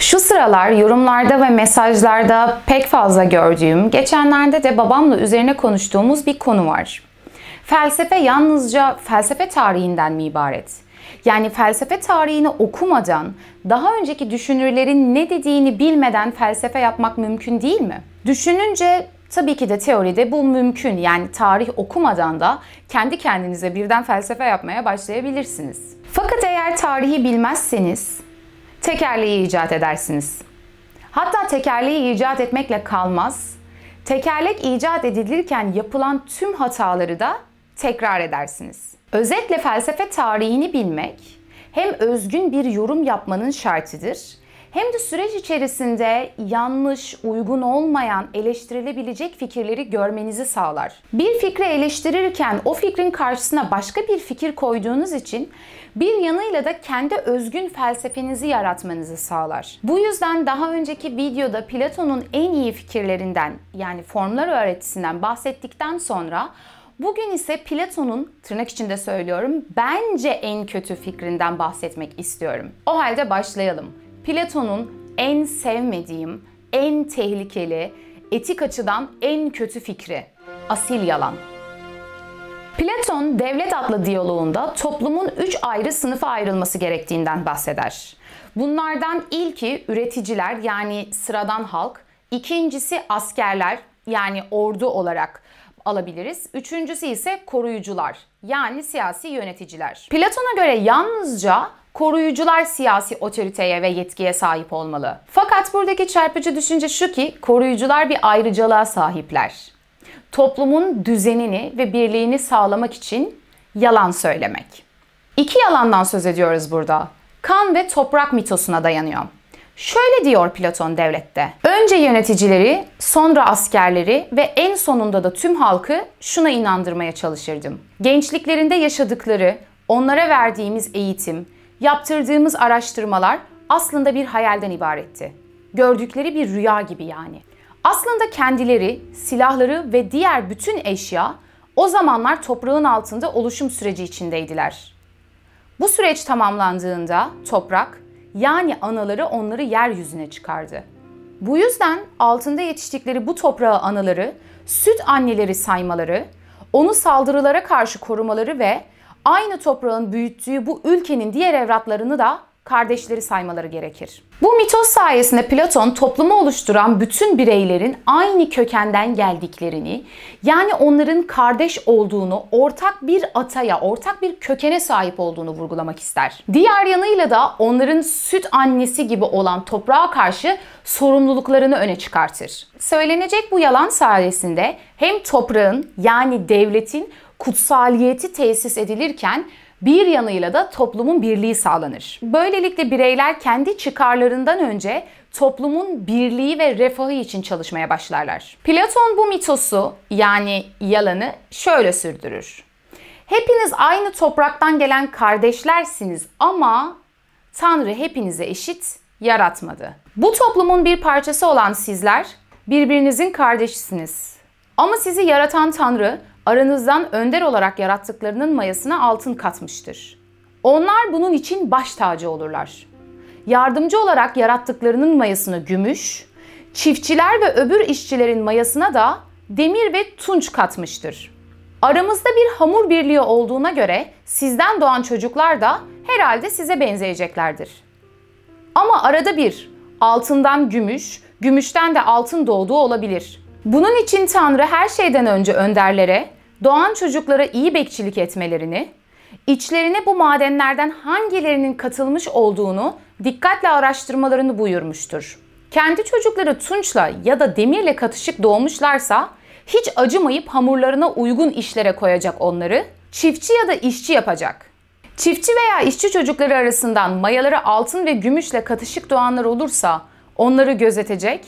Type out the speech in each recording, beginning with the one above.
Şu sıralar yorumlarda ve mesajlarda pek fazla gördüğüm, geçenlerde de babamla üzerine konuştuğumuz bir konu var. Felsefe yalnızca felsefe tarihinden mi ibaret? Yani felsefe tarihini okumadan, daha önceki düşünürlerin ne dediğini bilmeden felsefe yapmak mümkün değil mi? Düşününce Tabii ki de teoride bu mümkün. Yani tarih okumadan da kendi kendinize birden felsefe yapmaya başlayabilirsiniz. Fakat eğer tarihi bilmezseniz tekerleği icat edersiniz. Hatta tekerleği icat etmekle kalmaz, tekerlek icat edilirken yapılan tüm hataları da tekrar edersiniz. Özetle felsefe tarihini bilmek hem özgün bir yorum yapmanın şartıdır hem de süreç içerisinde yanlış, uygun olmayan, eleştirilebilecek fikirleri görmenizi sağlar. Bir fikri eleştirirken o fikrin karşısına başka bir fikir koyduğunuz için bir yanıyla da kendi özgün felsefenizi yaratmanızı sağlar. Bu yüzden daha önceki videoda Platon'un en iyi fikirlerinden yani formlar öğretisinden bahsettikten sonra Bugün ise Platon'un tırnak içinde söylüyorum bence en kötü fikrinden bahsetmek istiyorum. O halde başlayalım. Platon'un en sevmediğim, en tehlikeli, etik açıdan en kötü fikri. Asil yalan. Platon devlet adlı diyaloğunda toplumun üç ayrı sınıfa ayrılması gerektiğinden bahseder. Bunlardan ilki üreticiler yani sıradan halk, ikincisi askerler yani ordu olarak alabiliriz. Üçüncüsü ise koruyucular yani siyasi yöneticiler. Platon'a göre yalnızca koruyucular siyasi otoriteye ve yetkiye sahip olmalı. Fakat buradaki çarpıcı düşünce şu ki koruyucular bir ayrıcalığa sahipler toplumun düzenini ve birliğini sağlamak için yalan söylemek. İki yalandan söz ediyoruz burada. Kan ve toprak mitosuna dayanıyor. Şöyle diyor Platon devlette. Önce yöneticileri, sonra askerleri ve en sonunda da tüm halkı şuna inandırmaya çalışırdım. Gençliklerinde yaşadıkları, onlara verdiğimiz eğitim, yaptırdığımız araştırmalar aslında bir hayalden ibaretti. Gördükleri bir rüya gibi yani. Aslında kendileri, silahları ve diğer bütün eşya o zamanlar toprağın altında oluşum süreci içindeydiler. Bu süreç tamamlandığında toprak yani anaları onları yeryüzüne çıkardı. Bu yüzden altında yetiştikleri bu toprağı anaları süt anneleri saymaları, onu saldırılara karşı korumaları ve aynı toprağın büyüttüğü bu ülkenin diğer evlatlarını da kardeşleri saymaları gerekir. Bu mitos sayesinde Platon toplumu oluşturan bütün bireylerin aynı kökenden geldiklerini, yani onların kardeş olduğunu, ortak bir ataya, ortak bir kökene sahip olduğunu vurgulamak ister. Diğer yanıyla da onların süt annesi gibi olan toprağa karşı sorumluluklarını öne çıkartır. Söylenecek bu yalan sayesinde hem toprağın yani devletin kutsaliyeti tesis edilirken bir yanıyla da toplumun birliği sağlanır. Böylelikle bireyler kendi çıkarlarından önce toplumun birliği ve refahı için çalışmaya başlarlar. Platon bu mitosu yani yalanı şöyle sürdürür. Hepiniz aynı topraktan gelen kardeşlersiniz ama Tanrı hepinize eşit yaratmadı. Bu toplumun bir parçası olan sizler birbirinizin kardeşisiniz. Ama sizi yaratan Tanrı aranızdan önder olarak yarattıklarının mayasına altın katmıştır. Onlar bunun için baş tacı olurlar. Yardımcı olarak yarattıklarının mayasına gümüş, çiftçiler ve öbür işçilerin mayasına da demir ve tunç katmıştır. Aramızda bir hamur birliği olduğuna göre sizden doğan çocuklar da herhalde size benzeyeceklerdir. Ama arada bir altından gümüş, gümüşten de altın doğduğu olabilir. Bunun için Tanrı her şeyden önce önderlere, doğan çocuklara iyi bekçilik etmelerini, içlerine bu madenlerden hangilerinin katılmış olduğunu dikkatle araştırmalarını buyurmuştur. Kendi çocukları tunçla ya da demirle katışık doğmuşlarsa hiç acımayıp hamurlarına uygun işlere koyacak onları, çiftçi ya da işçi yapacak. Çiftçi veya işçi çocukları arasından mayaları altın ve gümüşle katışık doğanlar olursa onları gözetecek,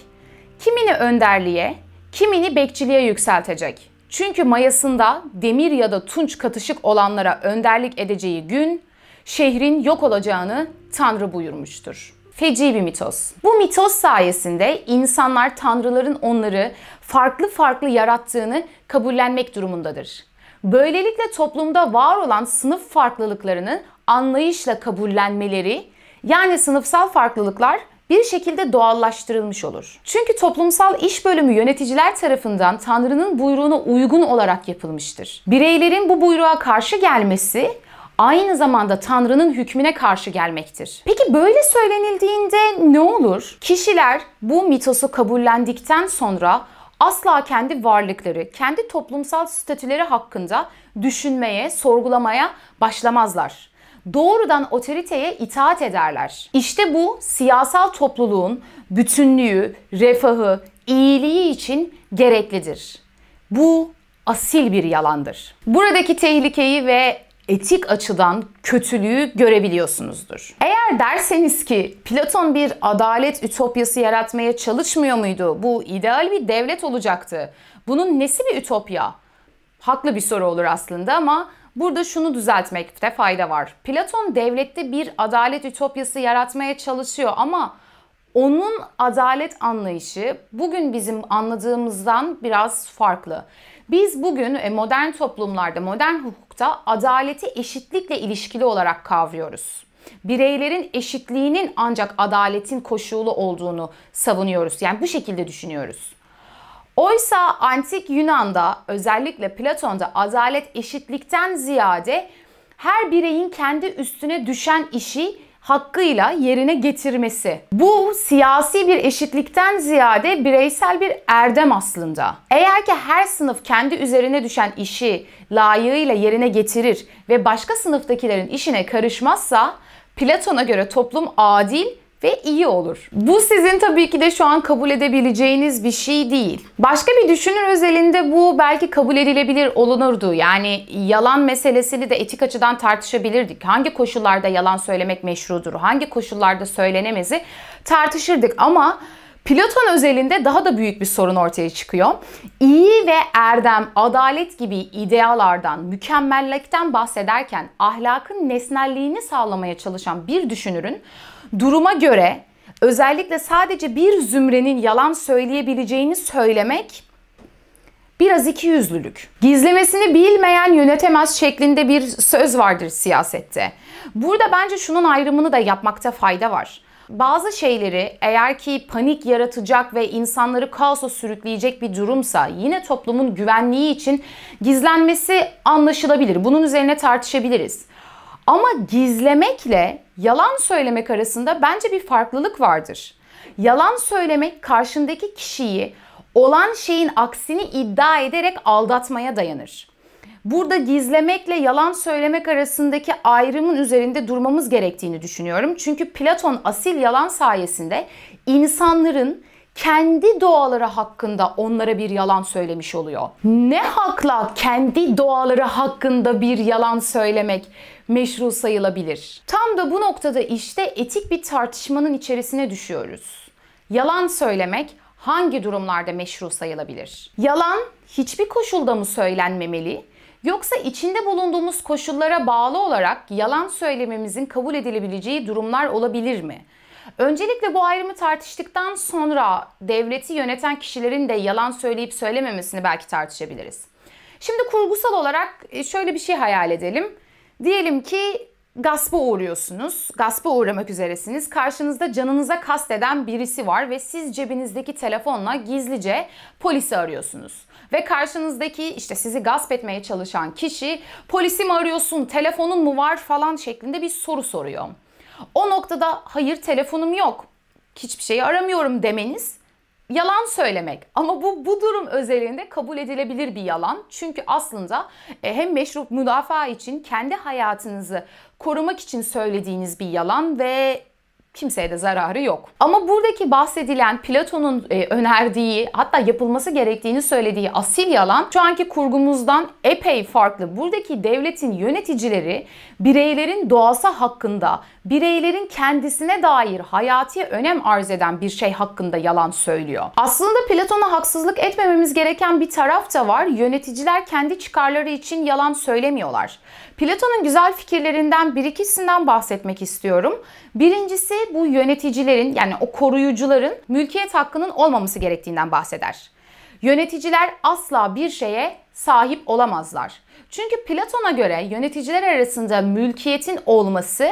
kimini önderliğe, Kimini bekçiliğe yükseltecek. Çünkü mayasında demir ya da tunç katışık olanlara önderlik edeceği gün şehrin yok olacağını Tanrı buyurmuştur. Feci bir mitos. Bu mitos sayesinde insanlar tanrıların onları farklı farklı yarattığını kabullenmek durumundadır. Böylelikle toplumda var olan sınıf farklılıklarını anlayışla kabullenmeleri, yani sınıfsal farklılıklar bir şekilde doğallaştırılmış olur. Çünkü toplumsal iş bölümü yöneticiler tarafından Tanrı'nın buyruğuna uygun olarak yapılmıştır. Bireylerin bu buyruğa karşı gelmesi aynı zamanda Tanrı'nın hükmüne karşı gelmektir. Peki böyle söylenildiğinde ne olur? Kişiler bu mitosu kabullendikten sonra asla kendi varlıkları, kendi toplumsal statüleri hakkında düşünmeye, sorgulamaya başlamazlar doğrudan otoriteye itaat ederler. İşte bu siyasal topluluğun bütünlüğü, refahı, iyiliği için gereklidir. Bu asil bir yalandır. Buradaki tehlikeyi ve etik açıdan kötülüğü görebiliyorsunuzdur. Eğer derseniz ki Platon bir adalet ütopyası yaratmaya çalışmıyor muydu? Bu ideal bir devlet olacaktı. Bunun nesi bir ütopya? Haklı bir soru olur aslında ama Burada şunu düzeltmekte fayda var. Platon devlette bir adalet ütopyası yaratmaya çalışıyor ama onun adalet anlayışı bugün bizim anladığımızdan biraz farklı. Biz bugün e, modern toplumlarda, modern hukukta adaleti eşitlikle ilişkili olarak kavruyoruz. Bireylerin eşitliğinin ancak adaletin koşulu olduğunu savunuyoruz. Yani bu şekilde düşünüyoruz. Oysa antik Yunan'da özellikle Platon'da adalet eşitlikten ziyade her bireyin kendi üstüne düşen işi hakkıyla yerine getirmesi. Bu siyasi bir eşitlikten ziyade bireysel bir erdem aslında. Eğer ki her sınıf kendi üzerine düşen işi layığıyla yerine getirir ve başka sınıftakilerin işine karışmazsa Platon'a göre toplum adil ve iyi olur. Bu sizin tabii ki de şu an kabul edebileceğiniz bir şey değil. Başka bir düşünür özelinde bu belki kabul edilebilir olunurdu. Yani yalan meselesini de etik açıdan tartışabilirdik. Hangi koşullarda yalan söylemek meşrudur? Hangi koşullarda söylenemezi tartışırdık ama Platon özelinde daha da büyük bir sorun ortaya çıkıyor. İyi ve erdem, adalet gibi idealardan, mükemmellikten bahsederken ahlakın nesnelliğini sağlamaya çalışan bir düşünürün duruma göre özellikle sadece bir zümrenin yalan söyleyebileceğini söylemek biraz iki yüzlülük, Gizlemesini bilmeyen yönetemez şeklinde bir söz vardır siyasette. Burada bence şunun ayrımını da yapmakta fayda var. Bazı şeyleri eğer ki panik yaratacak ve insanları kaosa sürükleyecek bir durumsa yine toplumun güvenliği için gizlenmesi anlaşılabilir. Bunun üzerine tartışabiliriz. Ama gizlemekle yalan söylemek arasında bence bir farklılık vardır. Yalan söylemek karşındaki kişiyi olan şeyin aksini iddia ederek aldatmaya dayanır. Burada gizlemekle yalan söylemek arasındaki ayrımın üzerinde durmamız gerektiğini düşünüyorum. Çünkü Platon asil yalan sayesinde insanların kendi doğaları hakkında onlara bir yalan söylemiş oluyor. Ne hakla kendi doğaları hakkında bir yalan söylemek? meşru sayılabilir? Tam da bu noktada işte etik bir tartışmanın içerisine düşüyoruz. Yalan söylemek hangi durumlarda meşru sayılabilir? Yalan hiçbir koşulda mı söylenmemeli? Yoksa içinde bulunduğumuz koşullara bağlı olarak yalan söylememizin kabul edilebileceği durumlar olabilir mi? Öncelikle bu ayrımı tartıştıktan sonra devleti yöneten kişilerin de yalan söyleyip söylememesini belki tartışabiliriz. Şimdi kurgusal olarak e, şöyle bir şey hayal edelim. Diyelim ki gaspa uğruyorsunuz, gaspa uğramak üzeresiniz. Karşınızda canınıza kasteden birisi var ve siz cebinizdeki telefonla gizlice polisi arıyorsunuz. Ve karşınızdaki işte sizi gasp etmeye çalışan kişi polisi mi arıyorsun, telefonun mu var falan şeklinde bir soru soruyor. O noktada hayır telefonum yok, hiçbir şeyi aramıyorum demeniz Yalan söylemek ama bu bu durum özelinde kabul edilebilir bir yalan. Çünkü aslında e, hem meşru müdafaa için kendi hayatınızı korumak için söylediğiniz bir yalan ve kimseye de zararı yok. Ama buradaki bahsedilen Platon'un e, önerdiği hatta yapılması gerektiğini söylediği asil yalan şu anki kurgumuzdan epey farklı. Buradaki devletin yöneticileri bireylerin doğası hakkında, bireylerin kendisine dair hayati önem arz eden bir şey hakkında yalan söylüyor. Aslında Platon'a haksızlık etmememiz gereken bir taraf da var. Yöneticiler kendi çıkarları için yalan söylemiyorlar. Platon'un güzel fikirlerinden bir ikisinden bahsetmek istiyorum. Birincisi bu yöneticilerin yani o koruyucuların mülkiyet hakkının olmaması gerektiğinden bahseder. Yöneticiler asla bir şeye sahip olamazlar. Çünkü Platon'a göre yöneticiler arasında mülkiyetin olması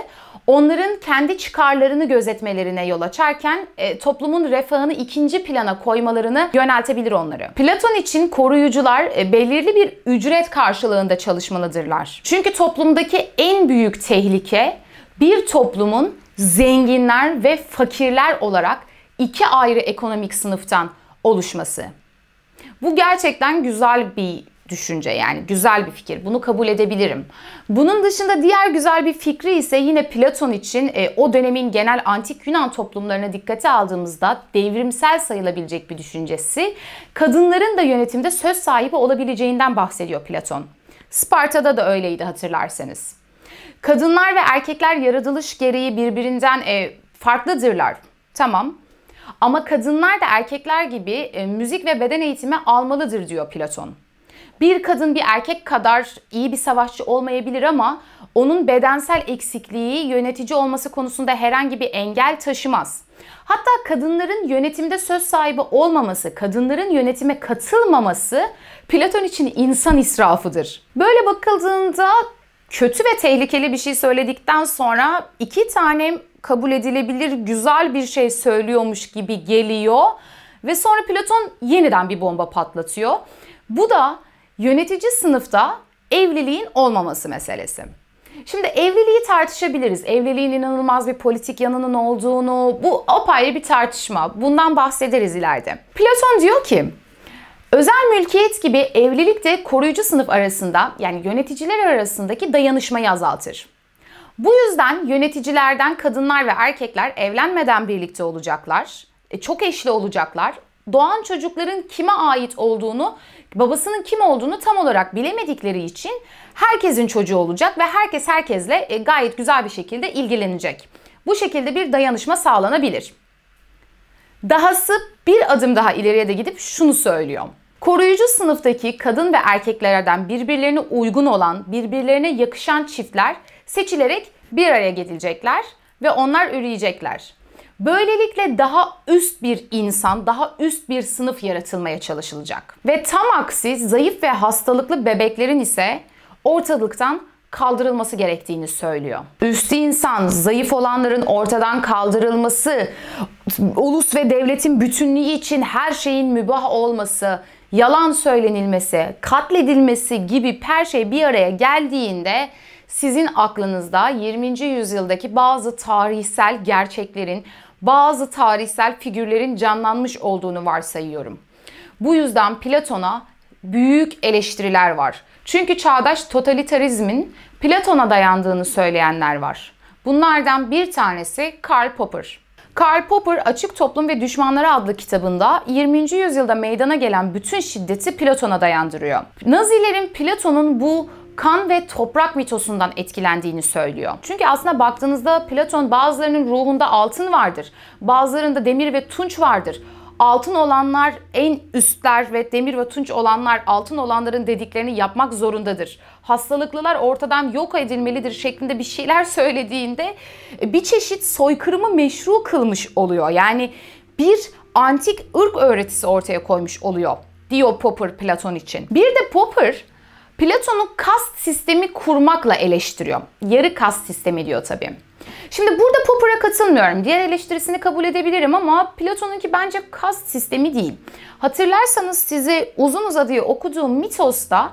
onların kendi çıkarlarını gözetmelerine yol açarken e, toplumun refahını ikinci plana koymalarını yöneltebilir onları. Platon için koruyucular e, belirli bir ücret karşılığında çalışmalıdırlar. Çünkü toplumdaki en büyük tehlike bir toplumun zenginler ve fakirler olarak iki ayrı ekonomik sınıftan oluşması. Bu gerçekten güzel bir düşünce yani güzel bir fikir. Bunu kabul edebilirim. Bunun dışında diğer güzel bir fikri ise yine Platon için e, o dönemin genel antik Yunan toplumlarına dikkate aldığımızda devrimsel sayılabilecek bir düşüncesi kadınların da yönetimde söz sahibi olabileceğinden bahsediyor Platon. Sparta'da da öyleydi hatırlarsanız. Kadınlar ve erkekler yaratılış gereği birbirinden e, farklıdırlar. Tamam. Ama kadınlar da erkekler gibi e, müzik ve beden eğitimi almalıdır diyor Platon. Bir kadın bir erkek kadar iyi bir savaşçı olmayabilir ama onun bedensel eksikliği yönetici olması konusunda herhangi bir engel taşımaz. Hatta kadınların yönetimde söz sahibi olmaması, kadınların yönetime katılmaması Platon için insan israfıdır. Böyle bakıldığında kötü ve tehlikeli bir şey söyledikten sonra iki tane kabul edilebilir güzel bir şey söylüyormuş gibi geliyor ve sonra Platon yeniden bir bomba patlatıyor. Bu da yönetici sınıfta evliliğin olmaması meselesi. Şimdi evliliği tartışabiliriz. Evliliğin inanılmaz bir politik yanının olduğunu, bu apayrı bir tartışma. Bundan bahsederiz ileride. Platon diyor ki, Özel mülkiyet gibi evlilik de koruyucu sınıf arasında yani yöneticiler arasındaki dayanışmayı azaltır. Bu yüzden yöneticilerden kadınlar ve erkekler evlenmeden birlikte olacaklar, e, çok eşli olacaklar. Doğan çocukların kime ait olduğunu, babasının kim olduğunu tam olarak bilemedikleri için herkesin çocuğu olacak ve herkes herkesle e, gayet güzel bir şekilde ilgilenecek. Bu şekilde bir dayanışma sağlanabilir. Dahası bir adım daha ileriye de gidip şunu söylüyorum. Koruyucu sınıftaki kadın ve erkeklerden birbirlerine uygun olan, birbirlerine yakışan çiftler seçilerek bir araya gelecekler ve onlar üreyecekler. Böylelikle daha üst bir insan, daha üst bir sınıf yaratılmaya çalışılacak. Ve tam aksi zayıf ve hastalıklı bebeklerin ise ortalıktan kaldırılması gerektiğini söylüyor. Üstü insan, zayıf olanların ortadan kaldırılması, ulus ve devletin bütünlüğü için her şeyin mübah olması, yalan söylenilmesi, katledilmesi gibi her şey bir araya geldiğinde sizin aklınızda 20. yüzyıldaki bazı tarihsel gerçeklerin, bazı tarihsel figürlerin canlanmış olduğunu varsayıyorum. Bu yüzden Platon'a büyük eleştiriler var. Çünkü çağdaş totalitarizmin Platon'a dayandığını söyleyenler var. Bunlardan bir tanesi Karl Popper. Karl Popper Açık Toplum ve Düşmanları adlı kitabında 20. yüzyılda meydana gelen bütün şiddeti Platon'a dayandırıyor. Nazilerin Platon'un bu kan ve toprak mitosundan etkilendiğini söylüyor. Çünkü aslında baktığınızda Platon bazılarının ruhunda altın vardır, bazılarında demir ve tunç vardır altın olanlar en üstler ve demir ve tunç olanlar altın olanların dediklerini yapmak zorundadır. Hastalıklılar ortadan yok edilmelidir şeklinde bir şeyler söylediğinde e, bir çeşit soykırımı meşru kılmış oluyor. Yani bir antik ırk öğretisi ortaya koymuş oluyor diyor Popper Platon için. Bir de Popper Platon'u kast sistemi kurmakla eleştiriyor. Yarı kast sistemi diyor tabii. Şimdi burada Popper'a katılmıyorum. Diğer eleştirisini kabul edebilirim ama Platon'unki bence kast sistemi değil. Hatırlarsanız size uzun uzadıya okuduğum Mitos'ta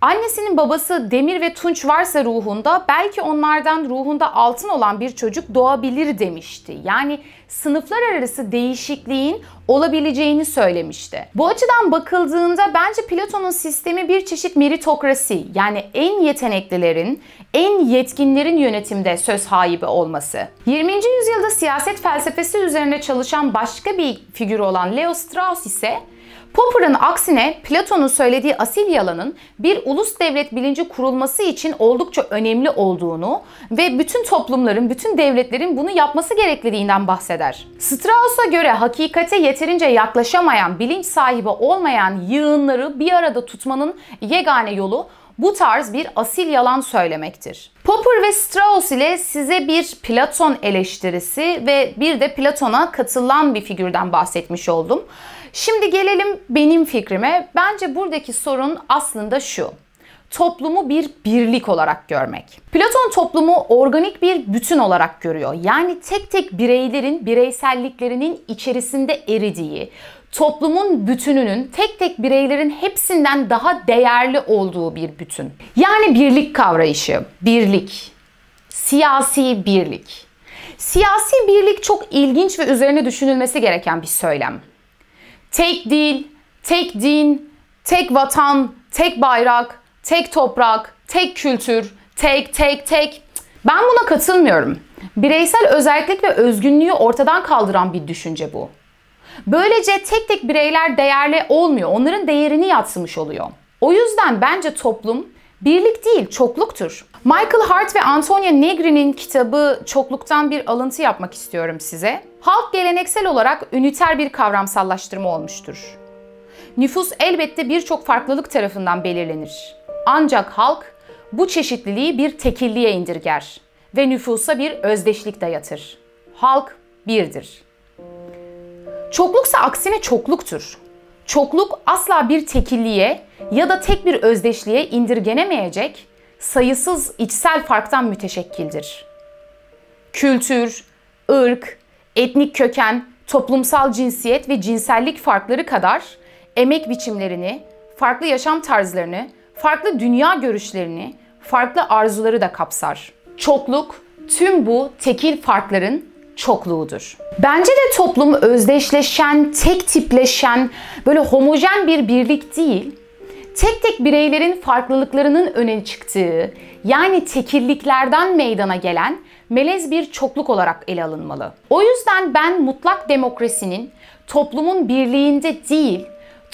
Annesinin babası demir ve tunç varsa ruhunda belki onlardan ruhunda altın olan bir çocuk doğabilir demişti. Yani sınıflar arası değişikliğin olabileceğini söylemişti. Bu açıdan bakıldığında bence Platon'un sistemi bir çeşit meritokrasi yani en yeteneklilerin, en yetkinlerin yönetimde söz sahibi olması. 20. yüzyılda siyaset felsefesi üzerine çalışan başka bir figür olan Leo Strauss ise Popper'ın aksine Platon'un söylediği asil yalanın bir ulus devlet bilinci kurulması için oldukça önemli olduğunu ve bütün toplumların, bütün devletlerin bunu yapması gerekliliğinden bahseder. Strauss'a göre hakikate yeterince yaklaşamayan, bilinç sahibi olmayan yığınları bir arada tutmanın yegane yolu bu tarz bir asil yalan söylemektir. Popper ve Strauss ile size bir Platon eleştirisi ve bir de Platon'a katılan bir figürden bahsetmiş oldum. Şimdi gelelim benim fikrime. Bence buradaki sorun aslında şu toplumu bir birlik olarak görmek. Platon toplumu organik bir bütün olarak görüyor. Yani tek tek bireylerin bireyselliklerinin içerisinde eridiği, toplumun bütününün tek tek bireylerin hepsinden daha değerli olduğu bir bütün. Yani birlik kavrayışı, birlik, siyasi birlik. Siyasi birlik çok ilginç ve üzerine düşünülmesi gereken bir söylem. Tek dil, tek din, tek vatan, tek bayrak, tek toprak, tek kültür, tek tek tek. Ben buna katılmıyorum. Bireysel özellik ve özgünlüğü ortadan kaldıran bir düşünce bu. Böylece tek tek bireyler değerli olmuyor. Onların değerini yatsımış oluyor. O yüzden bence toplum birlik değil çokluktur. Michael Hart ve Antonia Negri'nin kitabı çokluktan bir alıntı yapmak istiyorum size. Halk geleneksel olarak üniter bir kavramsallaştırma olmuştur. Nüfus elbette birçok farklılık tarafından belirlenir. Ancak halk bu çeşitliliği bir tekilliğe indirger ve nüfusa bir özdeşlik dayatır. Halk birdir. Çokluksa aksine çokluktur. Çokluk asla bir tekilliğe ya da tek bir özdeşliğe indirgenemeyecek sayısız içsel farktan müteşekkildir. Kültür, ırk, etnik köken, toplumsal cinsiyet ve cinsellik farkları kadar emek biçimlerini, farklı yaşam tarzlarını, farklı dünya görüşlerini, farklı arzuları da kapsar. Çokluk tüm bu tekil farkların çokluğudur. Bence de toplum özdeşleşen, tek tipleşen, böyle homojen bir birlik değil, tek tek bireylerin farklılıklarının öne çıktığı, yani tekilliklerden meydana gelen melez bir çokluk olarak ele alınmalı. O yüzden ben mutlak demokrasinin toplumun birliğinde değil,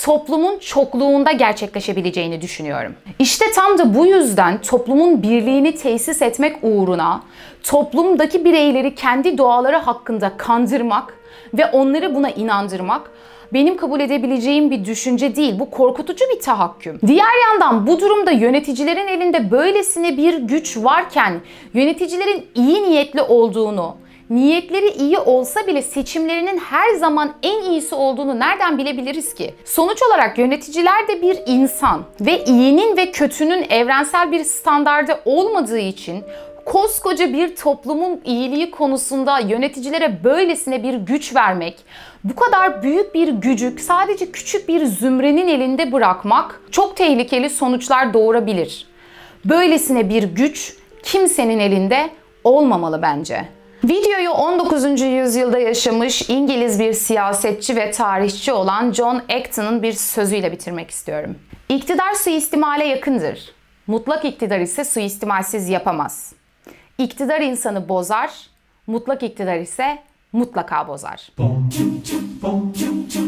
toplumun çokluğunda gerçekleşebileceğini düşünüyorum. İşte tam da bu yüzden toplumun birliğini tesis etmek uğruna toplumdaki bireyleri kendi doğaları hakkında kandırmak ve onları buna inandırmak benim kabul edebileceğim bir düşünce değil. Bu korkutucu bir tahakküm. Diğer yandan bu durumda yöneticilerin elinde böylesine bir güç varken yöneticilerin iyi niyetli olduğunu niyetleri iyi olsa bile seçimlerinin her zaman en iyisi olduğunu nereden bilebiliriz ki? Sonuç olarak yöneticiler de bir insan ve iyinin ve kötünün evrensel bir standardı olmadığı için koskoca bir toplumun iyiliği konusunda yöneticilere böylesine bir güç vermek, bu kadar büyük bir gücü sadece küçük bir zümrenin elinde bırakmak çok tehlikeli sonuçlar doğurabilir. Böylesine bir güç kimsenin elinde olmamalı bence. Videoyu 19. yüzyılda yaşamış İngiliz bir siyasetçi ve tarihçi olan John Acton'ın bir sözüyle bitirmek istiyorum. İktidar suistimale yakındır. Mutlak iktidar ise suistimalsiz yapamaz. İktidar insanı bozar, mutlak iktidar ise mutlaka bozar. Bom, çim, çim, bom, çim, çim.